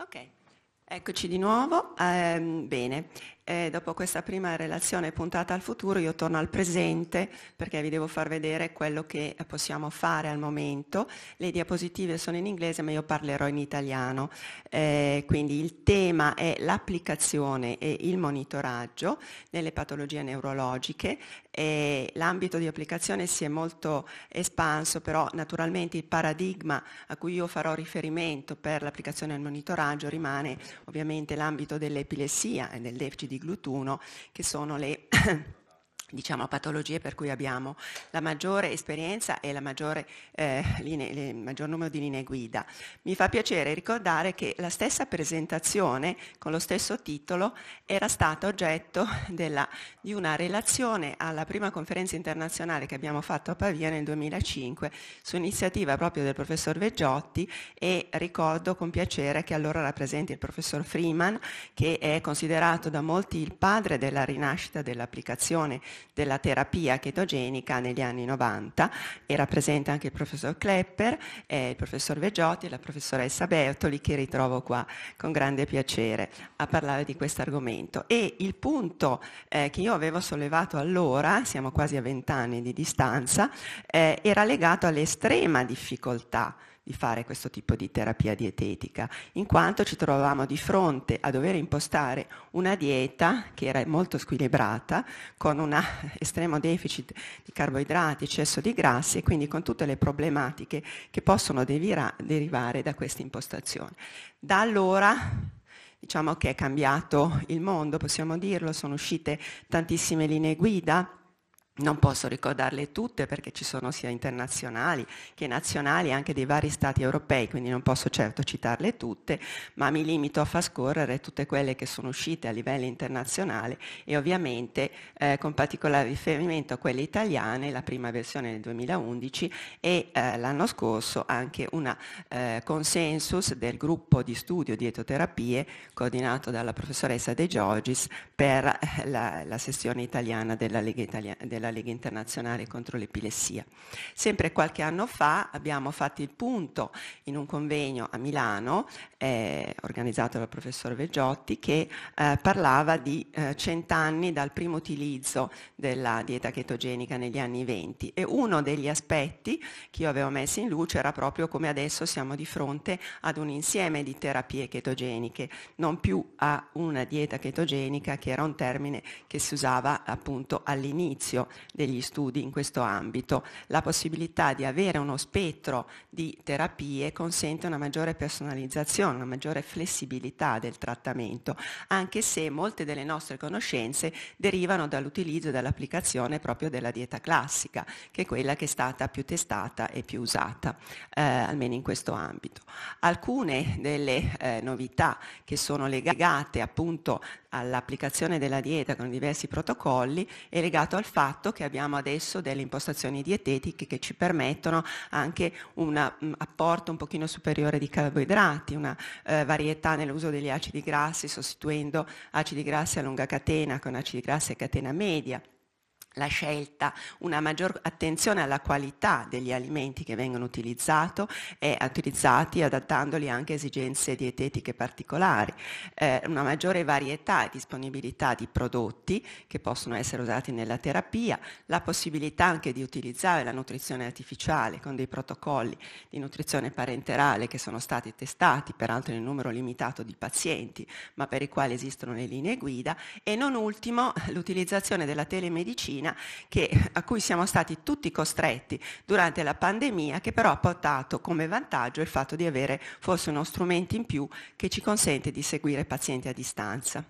Ok, eccoci di nuovo. Eh, bene, eh, dopo questa prima relazione puntata al futuro io torno al presente perché vi devo far vedere quello che possiamo fare al momento. Le diapositive sono in inglese ma io parlerò in italiano. Eh, quindi il tema è l'applicazione e il monitoraggio nelle patologie neurologiche. Eh, l'ambito di applicazione si è molto espanso, però naturalmente il paradigma a cui io farò riferimento per l'applicazione e il monitoraggio rimane ovviamente l'ambito dell'epilessia e del deficit di glutuno, che sono le diciamo, patologie per cui abbiamo la maggiore esperienza e la maggiore, eh, linee, il maggior numero di linee guida. Mi fa piacere ricordare che la stessa presentazione con lo stesso titolo era stata oggetto della, di una relazione alla prima conferenza internazionale che abbiamo fatto a Pavia nel 2005 su iniziativa proprio del professor Veggiotti e ricordo con piacere che allora era presente il professor Freeman che è considerato da molti il padre della rinascita dell'applicazione della terapia chetogenica negli anni 90. Era presente anche il professor Klepper, eh, il professor Veggiotti e la professoressa Bertoli che ritrovo qua con grande piacere a parlare di questo argomento. E il punto eh, che io avevo sollevato allora, siamo quasi a vent'anni di distanza, eh, era legato all'estrema difficoltà di fare questo tipo di terapia dietetica, in quanto ci trovavamo di fronte a dover impostare una dieta che era molto squilibrata, con un estremo deficit di carboidrati, eccesso di grassi e quindi con tutte le problematiche che possono devira- derivare da questa impostazione. Da allora diciamo che è cambiato il mondo, possiamo dirlo, sono uscite tantissime linee guida non posso ricordarle tutte perché ci sono sia internazionali che nazionali anche dei vari stati europei, quindi non posso certo citarle tutte, ma mi limito a far scorrere tutte quelle che sono uscite a livello internazionale e ovviamente eh, con particolare riferimento a quelle italiane, la prima versione del 2011 e eh, l'anno scorso anche una eh, consensus del gruppo di studio di etoterapie coordinato dalla professoressa De Giorgis per eh, la, la sessione italiana della Lega Italiana della Lega Internazionale contro l'Epilessia. Sempre qualche anno fa abbiamo fatto il punto in un convegno a Milano eh, organizzato dal professor Veggiotti che eh, parlava di eh, cent'anni dal primo utilizzo della dieta chetogenica negli anni venti e uno degli aspetti che io avevo messo in luce era proprio come adesso siamo di fronte ad un insieme di terapie chetogeniche, non più a una dieta chetogenica che era un termine che si usava appunto all'inizio degli studi in questo ambito. La possibilità di avere uno spettro di terapie consente una maggiore personalizzazione, una maggiore flessibilità del trattamento, anche se molte delle nostre conoscenze derivano dall'utilizzo e dall'applicazione proprio della dieta classica, che è quella che è stata più testata e più usata, eh, almeno in questo ambito. Alcune delle eh, novità che sono legate appunto all'applicazione della dieta con diversi protocolli è legato al fatto fatto che abbiamo adesso delle impostazioni dietetiche che ci permettono anche un mm, apporto un pochino superiore di carboidrati, una eh, varietà nell'uso degli acidi grassi sostituendo acidi grassi a lunga catena con acidi grassi a catena media la scelta, una maggior attenzione alla qualità degli alimenti che vengono utilizzati e utilizzati adattandoli anche a esigenze dietetiche particolari, eh, una maggiore varietà e disponibilità di prodotti che possono essere usati nella terapia, la possibilità anche di utilizzare la nutrizione artificiale con dei protocolli di nutrizione parenterale che sono stati testati peraltro in un numero limitato di pazienti, ma per i quali esistono le linee guida e non ultimo l'utilizzazione della telemedicina medicina che, a cui siamo stati tutti costretti durante la pandemia, che però ha portato come vantaggio il fatto di avere forse uno strumento in più che ci consente di seguire pazienti a distanza.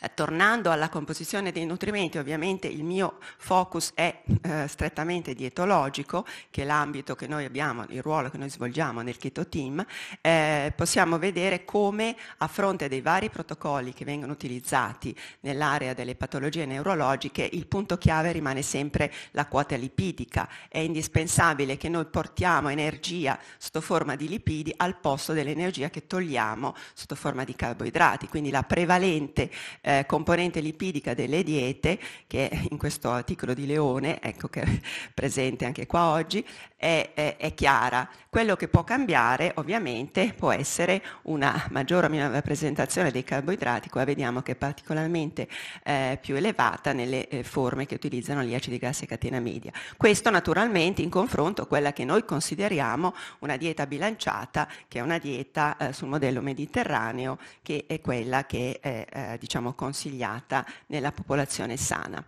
Eh, tornando alla composizione dei nutrimenti, ovviamente il mio focus è eh, strettamente dietologico, che è l'ambito che noi abbiamo, il ruolo che noi svolgiamo nel Keto Team, eh, possiamo vedere come a fronte dei vari protocolli che vengono utilizzati nell'area delle patologie neurologiche, il punto chiave rimane sempre la quota lipidica. È indispensabile che noi portiamo energia sotto forma di lipidi al posto dell'energia che togliamo sotto forma di carboidrati, quindi la prevalente eh, componente lipidica delle diete, che in questo articolo di Leone, ecco che è presente anche qua oggi, è, è, è chiara. Quello che può cambiare ovviamente può essere una maggiore o minore rappresentazione dei carboidrati, qua vediamo che è particolarmente eh, più elevata nelle eh, forme che utilizzano gli acidi grassi a catena media. Questo naturalmente in confronto a quella che noi consideriamo una dieta bilanciata, che è una dieta eh, sul modello mediterraneo, che è quella che è eh, eh diciamo, consigliata nella popolazione sana.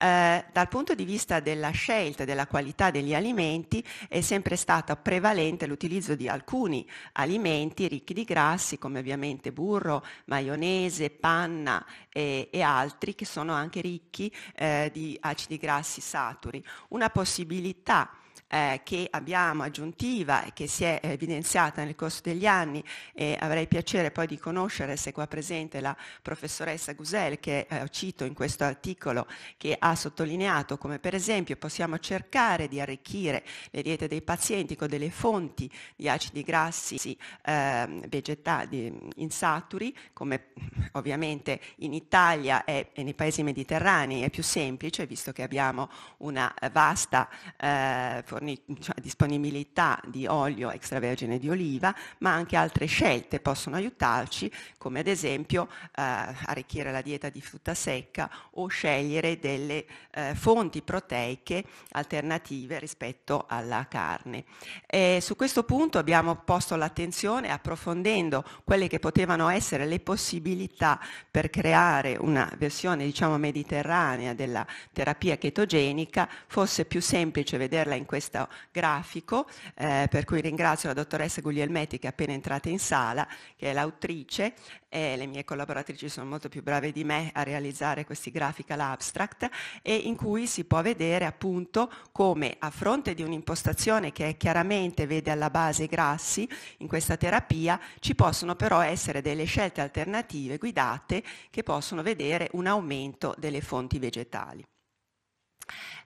Eh, dal punto di vista della scelta e della qualità degli alimenti è sempre stato prevalente l'utilizzo di alcuni alimenti ricchi di grassi come ovviamente burro, maionese, panna e, e altri che sono anche ricchi eh, di acidi grassi saturi. Una possibilità eh, che abbiamo aggiuntiva e che si è evidenziata nel corso degli anni e avrei piacere poi di conoscere se qua presente la professoressa Gusel che eh, cito in questo articolo che ha sottolineato come per esempio possiamo cercare di arricchire le diete dei pazienti con delle fonti di acidi grassi eh, vegetali insaturi come ovviamente in Italia e, nei paesi mediterranei è più semplice visto che abbiamo una vasta eh, forni- cioè, disponibilità di olio extravergine di oliva, ma anche altre scelte possono aiutarci, come ad esempio eh, arricchire la dieta di frutta secca o scegliere delle eh, fonti proteiche alternative rispetto alla carne. E su questo punto abbiamo posto l'attenzione approfondendo quelle che potevano essere le possibilità per creare una versione diciamo mediterranea della terapia chetogenica, fosse più semplice vederla in questa questo grafico, eh, per cui ringrazio la dottoressa Guglielmetti che è appena entrata in sala, che è l'autrice, e le mie collaboratrici sono molto più brave di me a realizzare questi graphical abstract, e in cui si può vedere appunto come a fronte di un'impostazione che chiaramente vede alla base i grassi in questa terapia, ci possono però essere delle scelte alternative guidate che possono vedere un aumento delle fonti vegetali.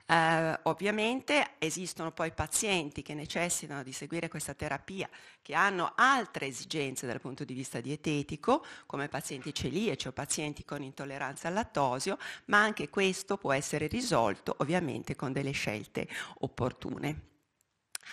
Eh, ovviamente esistono poi pazienti che necessitano di seguire questa terapia, che hanno altre esigenze dal punto di vista dietetico, come pazienti celiaci o pazienti con intolleranza al lattosio, ma anche questo può essere risolto ovviamente con delle scelte opportune.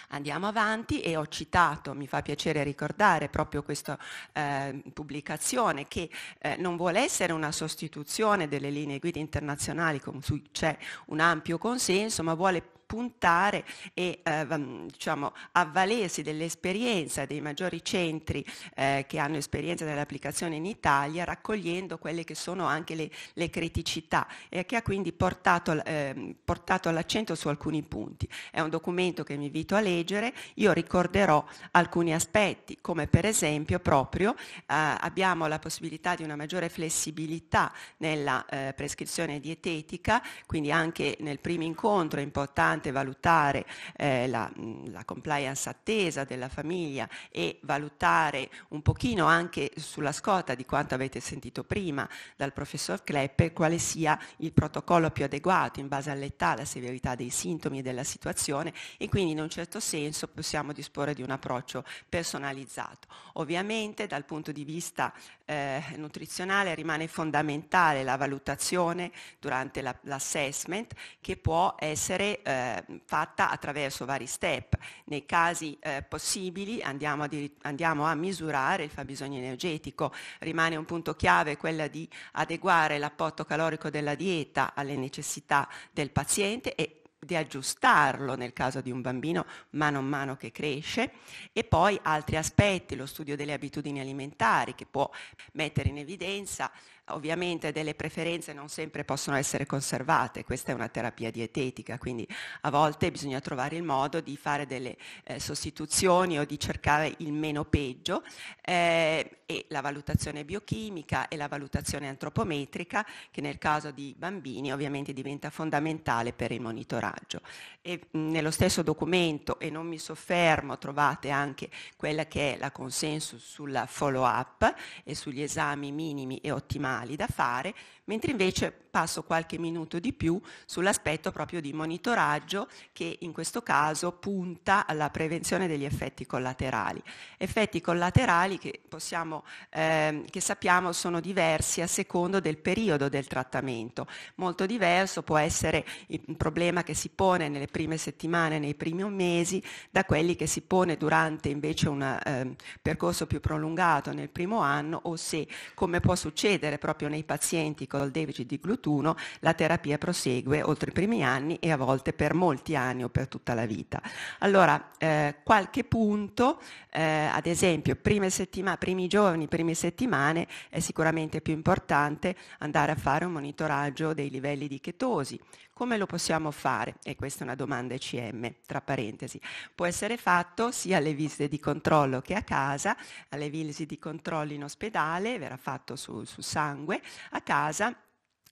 Andiamo avanti e ho citato, mi fa piacere ricordare proprio questa eh, pubblicazione che eh, non vuole essere una sostituzione delle linee guida internazionali con cui c'è un ampio consenso, ma vuole puntare e eh, mm, diciamo, avvalersi dell'esperienza dei maggiori centri eh, che hanno esperienza dell'applicazione in Italia, raccogliendo quelle che sono anche le, le criticità e che ha quindi portato, eh, portato all'accento su alcuni punti. È un documento che mi invito a leggere, io ricorderò alcuni aspetti, come per esempio proprio eh, abbiamo la possibilità di una maggiore flessibilità nella eh, prescrizione dietetica, quindi anche nel primo incontro è importante importante valutare eh, la, la, compliance attesa della famiglia e valutare un pochino anche sulla scorta di quanto avete sentito prima dal professor Klepper quale sia il protocollo più adeguato in base all'età, alla severità dei sintomi e della situazione e quindi in un certo senso possiamo disporre di un approccio personalizzato. Ovviamente dal punto di vista eh, nutrizionale rimane fondamentale la valutazione durante la, l'assessment che può essere eh, eh, fatta attraverso vari step. Nei casi eh, possibili andiamo a, dir- andiamo a misurare il fabbisogno energetico, rimane un punto chiave quella di adeguare l'apporto calorico della dieta alle necessità del paziente e di aggiustarlo nel caso di un bambino mano a mano che cresce e poi altri aspetti, lo studio delle abitudini alimentari che può mettere in evidenza ovviamente delle preferenze non sempre possono essere conservate, questa è una terapia dietetica, quindi a volte bisogna trovare il modo di fare delle eh, sostituzioni o di cercare il meno peggio eh, e la valutazione biochimica e la valutazione antropometrica che nel caso di bambini ovviamente diventa fondamentale per il monitoraggio. E, mh, mm, nello stesso documento, e non mi soffermo, trovate anche quella che è la consensus sulla follow up e sugli esami minimi e ottimali da fare mentre invece passo qualche minuto di più sull'aspetto proprio di monitoraggio che in questo caso punta alla prevenzione degli effetti collaterali. Effetti collaterali che, possiamo, eh, che sappiamo sono diversi a secondo del periodo del trattamento. Molto diverso può essere un problema che si pone nelle prime settimane, nei primi mesi, da quelli che si pone durante invece un eh, percorso più prolungato nel primo anno o se, come può succedere proprio nei pazienti piccolo deficit di glutuno, la terapia prosegue oltre i primi anni e a volte per molti anni o per tutta la vita. Allora, eh, qualche punto, eh, ad esempio, settima- primi giorni, prime settimane, è sicuramente più importante andare a fare un monitoraggio dei livelli di chetosi, come lo possiamo fare? E questa è una domanda ECM, tra parentesi. Può essere fatto sia alle visite di controllo che a casa, alle visite di controllo in ospedale, verrà fatto su, su sangue, a casa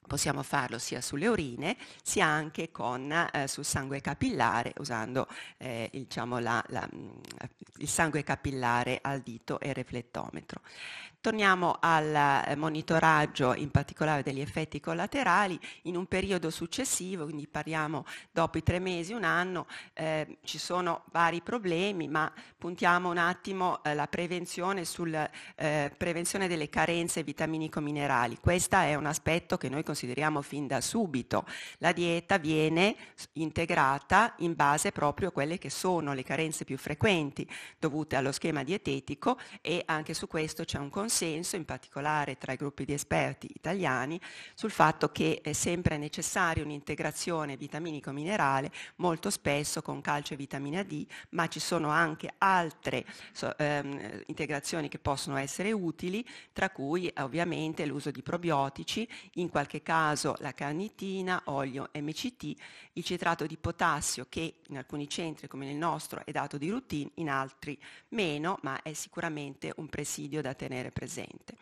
possiamo farlo sia sulle urine sia anche con, eh, sul sangue capillare usando eh, diciamo la, la, mm, il sangue capillare al dito e il reflettometro. Torniamo al eh, monitoraggio in particolare degli effetti collaterali. In un periodo successivo, quindi parliamo dopo i tre mesi, un anno, eh, ci sono vari problemi, ma puntiamo un attimo eh, la prevenzione sulla eh, prevenzione delle carenze vitaminico-minerali. Questo è un aspetto che noi consideriamo fin da subito. La dieta viene integrata in base proprio a quelle che sono le carenze più frequenti dovute allo schema dietetico e anche su questo c'è un consiglio dissenso, in particolare tra i gruppi di esperti italiani, sul fatto che è sempre necessaria un'integrazione vitaminico-minerale, molto spesso con calcio e vitamina D, ma ci sono anche altre so, ehm, integrazioni che possono essere utili, tra cui eh, ovviamente l'uso di probiotici, in qualche caso la carnitina, olio MCT, il citrato di potassio che in alcuni centri come nel nostro è dato di routine, in altri meno, ma è sicuramente un presidio da tenere presente presente.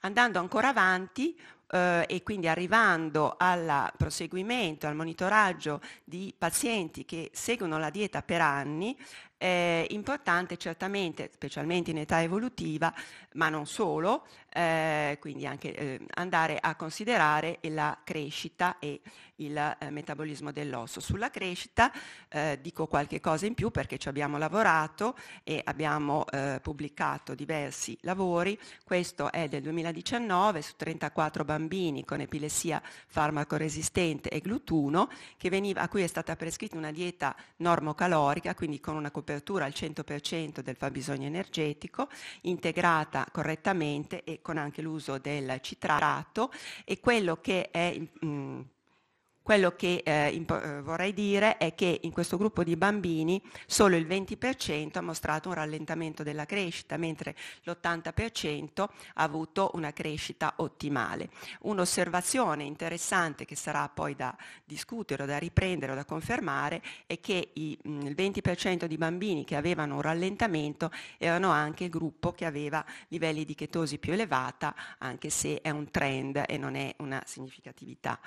Andando ancora avanti eh, e quindi arrivando al proseguimento, al monitoraggio di pazienti che seguono la dieta per anni, è importante certamente, specialmente in età evolutiva, ma non solo, eh, quindi anche eh, andare a considerare la crescita e il eh, metabolismo dell'osso. Sulla crescita eh, dico qualche cosa in più perché ci abbiamo lavorato e abbiamo eh, pubblicato diversi lavori, questo è del 2019 su 34 bambini con epilessia farmacoresistente e glutuno veniva, a cui è stata prescritta una dieta normocalorica, quindi con una copertura copertura al 100% del fabbisogno energetico, integrata correttamente e con anche l'uso del citrato e quello che è... Mh, mm, quello che eh, imp- eh, vorrei dire è che in questo gruppo di bambini solo il 20% ha mostrato un rallentamento della crescita, mentre l'80% ha avuto una crescita ottimale. Un'osservazione interessante che sarà poi da discutere o da riprendere o da confermare è che i, mh, mm, il 20% di bambini che avevano un rallentamento erano anche il gruppo che aveva livelli di chetosi più elevata, anche se è un trend e non è una significatività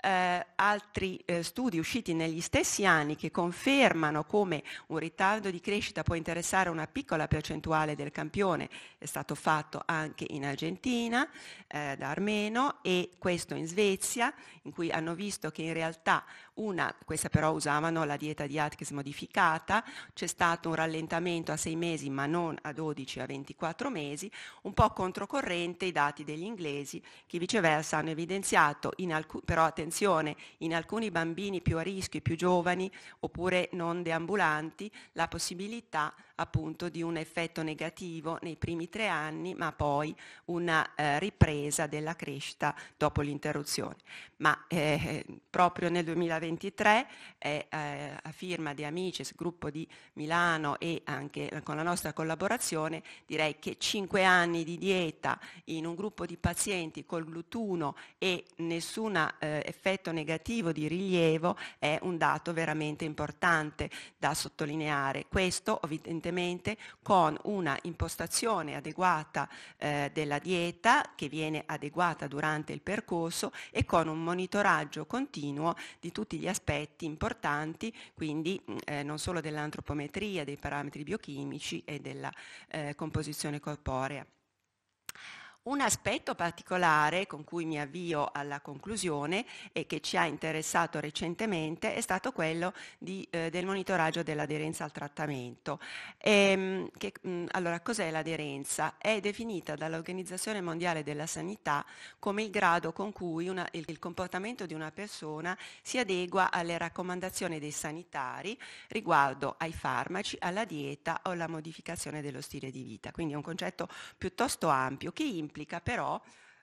eh, altri eh, studi usciti negli stessi anni che confermano come un ritardo di crescita può interessare una piccola percentuale del campione è stato fatto anche in Argentina eh, da Armeno e questo in Svezia in cui hanno visto che in realtà una, questa però usavano la dieta di Atkins modificata, c'è stato un rallentamento a 6 mesi ma non a 12 a 24 mesi, un po' controcorrente i dati degli inglesi che viceversa hanno evidenziato in alcuni però attenzione attenzione, in alcuni bambini più a rischio, più giovani oppure non deambulanti, la possibilità appunto di un effetto negativo nei primi tre anni, ma poi una eh, ripresa della crescita dopo l'interruzione. Ma eh, proprio nel 2023, eh, a firma di Amices, gruppo di Milano e anche con la nostra collaborazione, direi che cinque anni di dieta in un gruppo di pazienti col glutuno e nessun eh, effetto negativo di rilievo è un dato veramente importante da sottolineare. Questo ovviamente evidentemente con una impostazione adeguata eh, della dieta che viene adeguata durante il percorso e con un monitoraggio continuo di tutti gli aspetti importanti, quindi mm, eh, non solo dell'antropometria, dei parametri biochimici e della eh, composizione corporea. Un aspetto particolare con cui mi avvio alla conclusione e che ci ha interessato recentemente è stato quello di, eh, del monitoraggio dell'aderenza al trattamento. E, ehm, che, mh, mm, allora, cos'è l'aderenza? È definita dall'Organizzazione Mondiale della Sanità come il grado con cui una, il, il comportamento di una persona si adegua alle raccomandazioni dei sanitari riguardo ai farmaci, alla dieta o alla modificazione dello stile di vita. Quindi è un concetto piuttosto ampio che implica implica però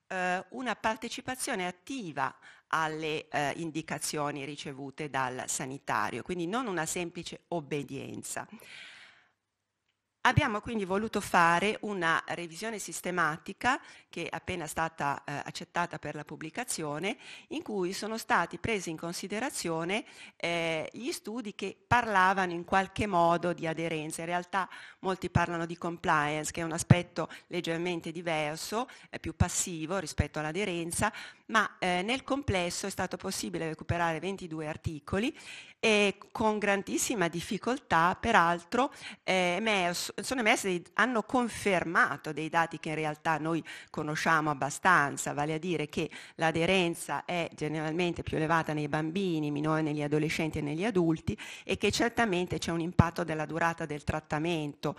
eh, una partecipazione attiva alle eh, indicazioni ricevute dal sanitario, quindi non una semplice obbedienza. Abbiamo quindi voluto fare una revisione sistematica che è appena stata eh, accettata per la pubblicazione, in cui sono stati presi in considerazione eh, gli studi che parlavano in qualche modo di aderenza. In realtà molti parlano di compliance, che è un aspetto leggermente diverso, eh, più passivo rispetto all'aderenza, ma eh, nel complesso è stato possibile recuperare 22 articoli e con grandissima difficoltà peraltro è emerso sono emersi, hanno confermato dei dati che in realtà noi conosciamo abbastanza, vale a dire che l'aderenza è generalmente più elevata nei bambini, minore negli adolescenti e negli adulti e che certamente c'è un impatto della durata del trattamento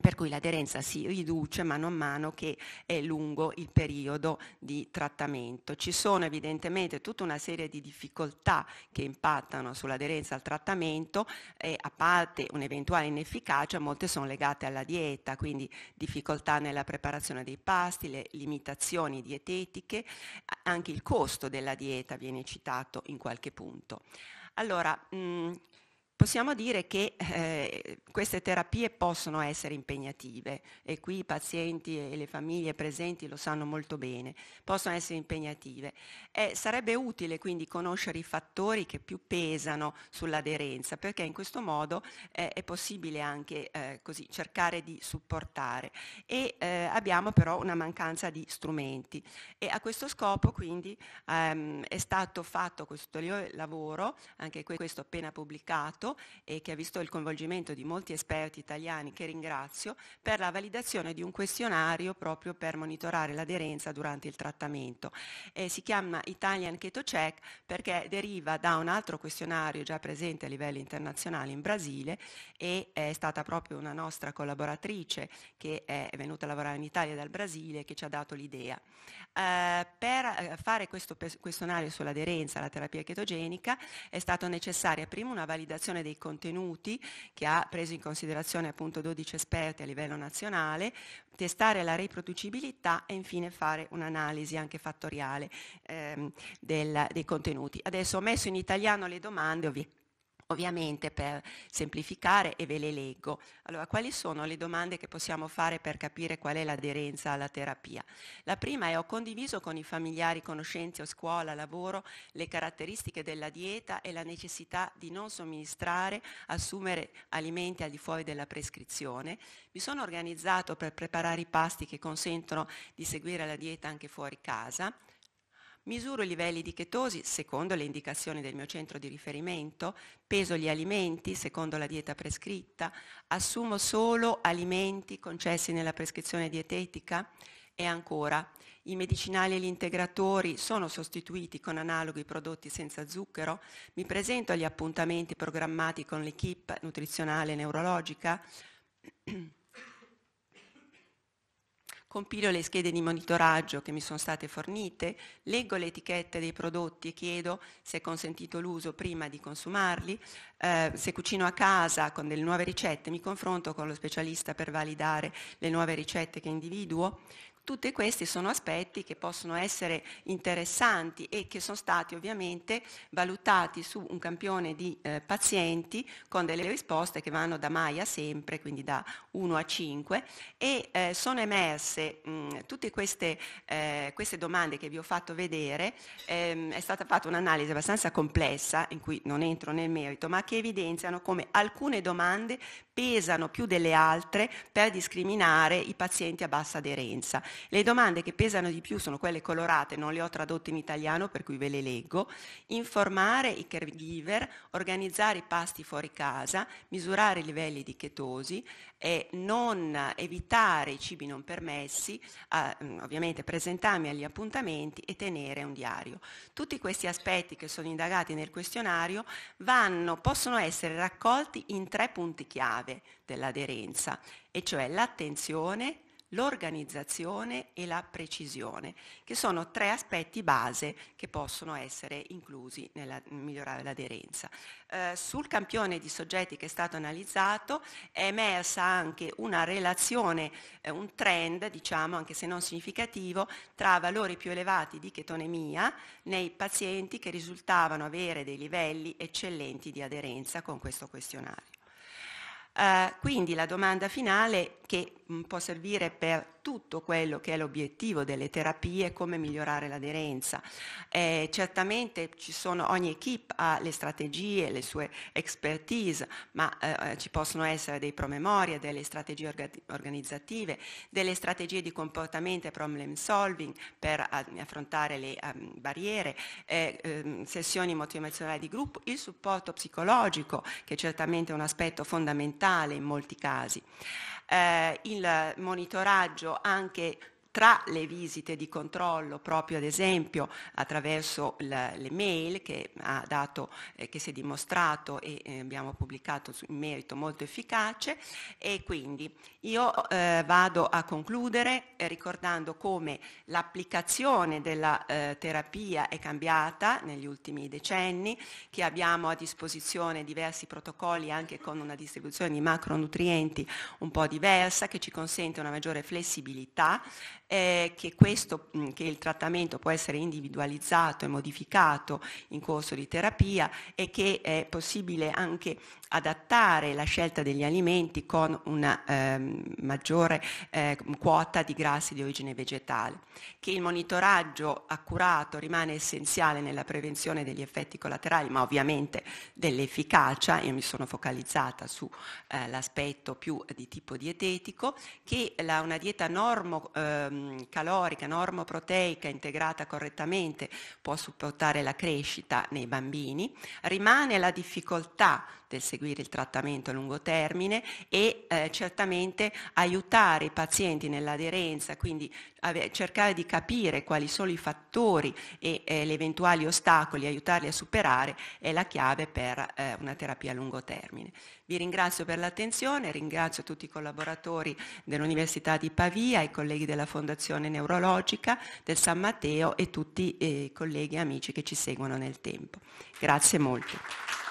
per cui l'aderenza si riduce mano a mano che è lungo il periodo di trattamento. Ci sono evidentemente tutta una serie di difficoltà che impattano sull'aderenza al trattamento e a parte un'eventuale inefficacia molte sono legate alla dieta, quindi difficoltà nella preparazione dei pasti, le limitazioni dietetiche, anche il costo della dieta viene citato in qualche punto. Allora, mh, Possiamo dire che eh, queste terapie possono essere impegnative e qui i pazienti e le famiglie presenti lo sanno molto bene, possono essere impegnative. Eh, sarebbe utile quindi conoscere i fattori che più pesano sull'aderenza perché in questo modo eh, è possibile anche eh, così, cercare di supportare e eh, abbiamo però una mancanza di strumenti e a questo scopo quindi ehm, è stato fatto questo lavoro, anche questo appena pubblicato, e che ha visto il coinvolgimento di molti esperti italiani che ringrazio per la validazione di un questionario proprio per monitorare l'aderenza durante il trattamento. Eh, si chiama Italian Keto Check perché deriva da un altro questionario già presente a livello internazionale in Brasile e è stata proprio una nostra collaboratrice che è venuta a lavorare in Italia dal Brasile che ci ha dato l'idea. Eh, per eh, fare questo questionario sull'aderenza alla terapia chetogenica è stata necessaria prima una validazione definizione dei contenuti che ha preso in considerazione appunto 12 esperti a livello nazionale, testare la riproducibilità e infine fare un'analisi anche fattoriale ehm, del, dei contenuti. Adesso ho messo in italiano le domande, ovviamente Ovviamente per semplificare e ve le leggo. Allora, quali sono le domande che possiamo fare per capire qual è l'aderenza alla terapia? La prima è ho condiviso con i familiari, conoscenze o scuola, lavoro le caratteristiche della dieta e la necessità di non somministrare, assumere alimenti al di fuori della prescrizione. Mi sono organizzato per preparare i pasti che consentono di seguire la dieta anche fuori casa. Misuro i livelli di chetosi secondo le indicazioni del mio centro di riferimento, peso gli alimenti secondo la dieta prescritta, assumo solo alimenti concessi nella prescrizione dietetica e ancora i medicinali e gli integratori sono sostituiti con analoghi prodotti senza zucchero, mi presento agli appuntamenti programmati con l'equipe nutrizionale e neurologica. compilo le schede di monitoraggio che mi sono state fornite, leggo le etichette dei prodotti e chiedo se è consentito l'uso prima di consumarli, eh, se cucino a casa con delle nuove ricette mi confronto con lo specialista per validare le nuove ricette che individuo, tutti questi sono aspetti che possono essere interessanti e che sono stati ovviamente valutati su un campione di eh, pazienti con delle risposte che vanno da mai a sempre, quindi da 1 a 5, e eh, sono emerse mh, mm, tutte queste, eh, queste, domande che vi ho fatto vedere. Ehm, è stata fatta un'analisi abbastanza complessa, in cui non entro nel merito, ma che evidenziano come alcune domande pesano più delle altre per discriminare i pazienti a bassa aderenza. Le domande che pesano di più sono quelle colorate, non le ho tradotte in italiano per cui ve le leggo. Informare i caregiver, organizzare i pasti fuori casa, misurare i livelli di chetosi e non evitare i cibi non permessi, eh, ovviamente presentarmi agli appuntamenti e tenere un diario. Tutti questi aspetti che sono indagati nel questionario vanno, possono essere raccolti in tre punti chiave dell'aderenza, e cioè l'attenzione, l'organizzazione e la precisione, che sono tre aspetti base che possono essere inclusi nel migliorare l'aderenza. Eh, sul campione di soggetti che è stato analizzato è emersa anche una relazione, eh, un trend, diciamo anche se non significativo, tra valori più elevati di chetonemia nei pazienti che risultavano avere dei livelli eccellenti di aderenza con questo questionario. Uh, quindi la domanda finale che Mm, può servire per tutto quello che è l'obiettivo delle terapie, come migliorare l'aderenza. Eh, certamente sono, ogni equip ha le strategie, le sue expertise, ma eh, eh, ci possono essere dei promemoria, delle strategie orga organizzative, delle strategie di comportamento e problem solving per affrontare le um, barriere, eh, ehm, sessioni motivazionali di gruppo, il supporto psicologico, che è certamente un aspetto fondamentale in molti casi eh, il monitoraggio anche tra le visite di controllo, proprio ad esempio attraverso l'email che, dato, eh, che si è dimostrato e eh, abbiamo pubblicato in merito molto efficace e quindi io eh, vado a concludere eh, ricordando come l'applicazione della eh, terapia è cambiata negli ultimi decenni, che abbiamo a disposizione diversi protocolli anche con una distribuzione di macronutrienti un po' diversa che ci consente una maggiore flessibilità eh, che, questo, mm, che il trattamento può essere individualizzato e modificato in corso di terapia e che è possibile anche adattare la scelta degli alimenti con una eh, maggiore eh, quota di grassi di origine vegetale, che il monitoraggio accurato rimane essenziale nella prevenzione degli effetti collaterali, ma ovviamente dell'efficacia, io mi sono focalizzata sull'aspetto eh, più di tipo dietetico, che la, una dieta normocalorica, ehm, normoproteica integrata correttamente può supportare la crescita nei bambini, rimane la difficoltà del seguire il trattamento a lungo termine e eh, certamente aiutare i pazienti nell'aderenza, quindi ave- cercare di capire quali sono i fattori e eh, gli eventuali ostacoli, aiutarli a superare è la chiave per eh, una terapia a lungo termine. Vi ringrazio per l'attenzione, ringrazio tutti i collaboratori dell'Università di Pavia, i colleghi della Fondazione Neurologica, del San Matteo e tutti eh, i colleghi e amici che ci seguono nel tempo. Grazie molto.